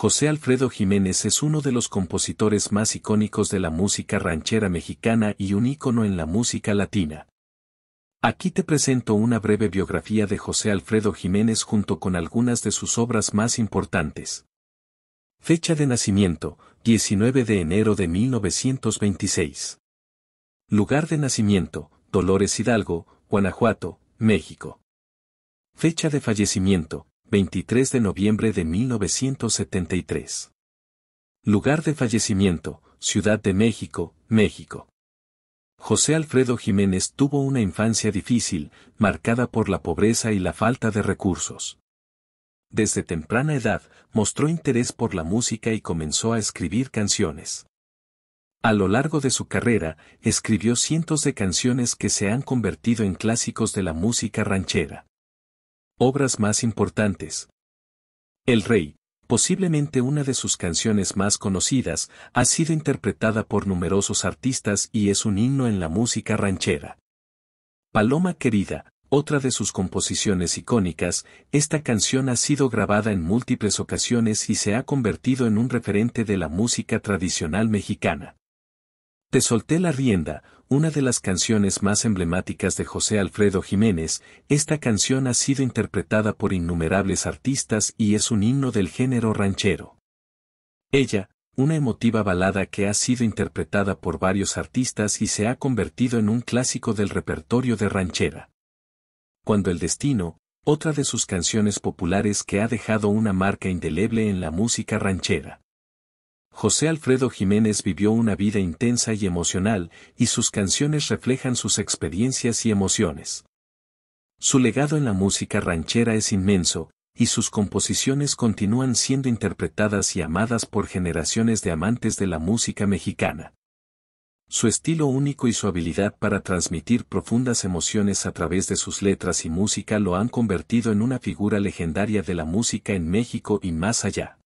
José Alfredo Jiménez es uno de los compositores más icónicos de la música ranchera mexicana y un ícono en la música latina. Aquí te presento una breve biografía de José Alfredo Jiménez junto con algunas de sus obras más importantes. Fecha de nacimiento, 19 de enero de 1926. Lugar de nacimiento, Dolores Hidalgo, Guanajuato, México. Fecha de fallecimiento, 23 de noviembre de 1973. Lugar de fallecimiento, Ciudad de México, México. José Alfredo Jiménez tuvo una infancia difícil, marcada por la pobreza y la falta de recursos. Desde temprana edad, mostró interés por la música y comenzó a escribir canciones. A lo largo de su carrera, escribió cientos de canciones que se han convertido en clásicos de la música ranchera. Obras más importantes. El Rey, posiblemente una de sus canciones más conocidas, ha sido interpretada por numerosos artistas y es un himno en la música ranchera. Paloma Querida, otra de sus composiciones icónicas, esta canción ha sido grabada en múltiples ocasiones y se ha convertido en un referente de la música tradicional mexicana. Te solté la rienda, una de las canciones más emblemáticas de José Alfredo Jiménez, esta canción ha sido interpretada por innumerables artistas y es un himno del género ranchero. Ella, una emotiva balada que ha sido interpretada por varios artistas y se ha convertido en un clásico del repertorio de ranchera. Cuando el destino, otra de sus canciones populares que ha dejado una marca indeleble en la música ranchera. José Alfredo Jiménez vivió una vida intensa y emocional, y sus canciones reflejan sus experiencias y emociones. Su legado en la música ranchera es inmenso, y sus composiciones continúan siendo interpretadas y amadas por generaciones de amantes de la música mexicana. Su estilo único y su habilidad para transmitir profundas emociones a través de sus letras y música lo han convertido en una figura legendaria de la música en México y más allá.